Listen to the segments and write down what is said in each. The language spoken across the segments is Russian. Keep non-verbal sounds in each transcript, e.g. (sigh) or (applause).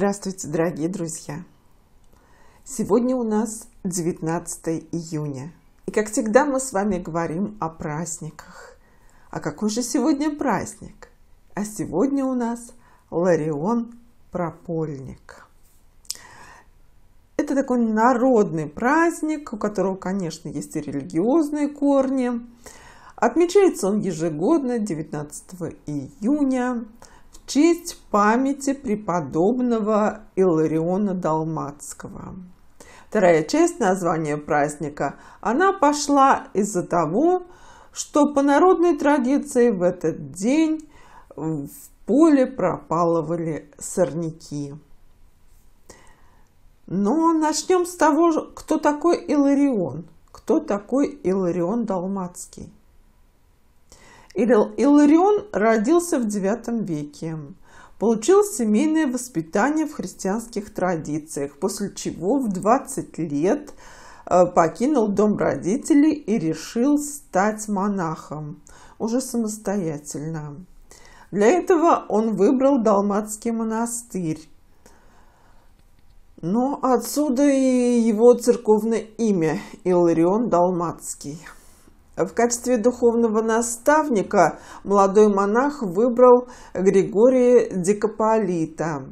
Здравствуйте, дорогие друзья! Сегодня у нас 19 июня. И как всегда мы с вами говорим о праздниках. А какой же сегодня праздник? А сегодня у нас Ларион Пропольник. Это такой народный праздник, у которого, конечно, есть и религиозные корни. Отмечается он ежегодно 19 июня честь памяти преподобного Илариона Далмацкого. Вторая часть названия праздника, она пошла из-за того, что по народной традиции в этот день в поле пропалывали сорняки. Но начнем с того, кто такой Иларион, кто такой Иларион Далмацкий. Илларион родился в IX веке. Получил семейное воспитание в христианских традициях, после чего в 20 лет э, покинул дом родителей и решил стать монахом, уже самостоятельно. Для этого он выбрал Далматский монастырь. Но отсюда и его церковное имя – Иларион Далматский. В качестве духовного наставника молодой монах выбрал Григория Дикополита.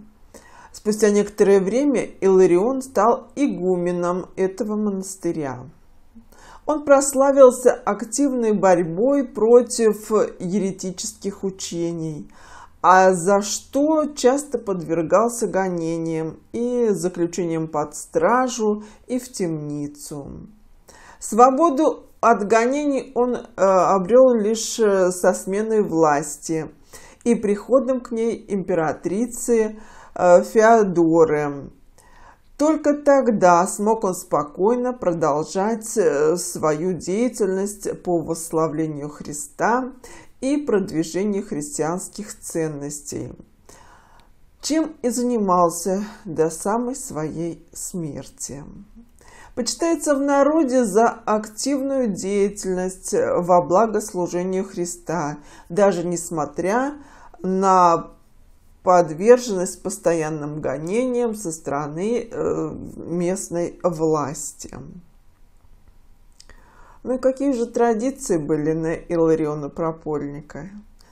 Спустя некоторое время Иларион стал игуменом этого монастыря. Он прославился активной борьбой против еретических учений, а за что часто подвергался гонениям и заключениям под стражу и в темницу. Свободу от гонений он э, обрел лишь э, со сменой власти и приходом к ней императрицы э, Феодоры. Только тогда смог он спокойно продолжать э, свою деятельность по восславлению Христа и продвижению христианских ценностей, чем и занимался до самой своей смерти почитается в народе за активную деятельность во благо служению Христа, даже несмотря на подверженность постоянным гонениям со стороны э, местной власти. Ну и какие же традиции были на Илариона Пропольника?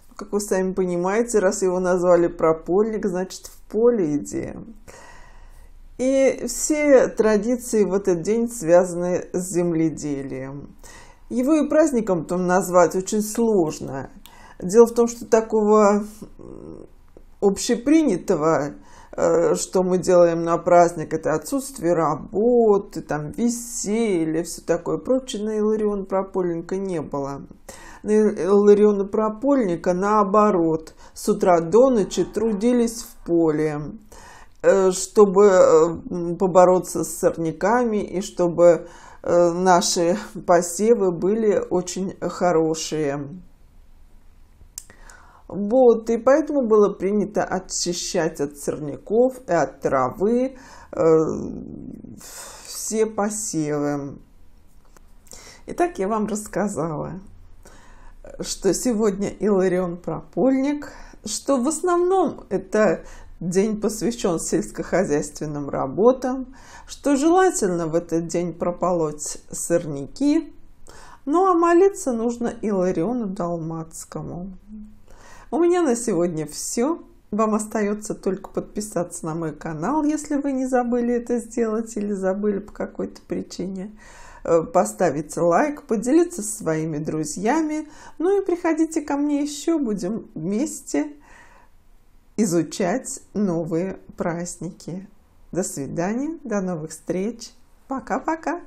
Ну, как вы сами понимаете, раз его назвали Пропольник, значит в поле идея. И все традиции в этот день связаны с земледелием. Его и праздником там назвать очень сложно. Дело в том, что такого общепринятого, э, что мы делаем на праздник, это отсутствие работы, там веселье, все такое прочее, на Илариона Пропольника не было. На Илариона Пропольника наоборот, с утра до ночи трудились в поле. Э, чтобы э, побороться с сорняками и чтобы э, наши (laughs) посевы были очень хорошие. Вот, и поэтому было принято очищать от сорняков и от травы э, все посевы. Итак, я вам рассказала, что сегодня Иларион Пропольник, что в основном это день посвящен сельскохозяйственным работам, что желательно в этот день прополоть сорняки. Ну а молиться нужно Илариону Далматскому. У меня на сегодня все. Вам остается только подписаться на мой канал, если вы не забыли это сделать или забыли по какой-то причине э, поставить лайк, поделиться со своими друзьями. Ну и приходите ко мне еще, будем вместе изучать новые праздники. До свидания, до новых встреч. Пока-пока.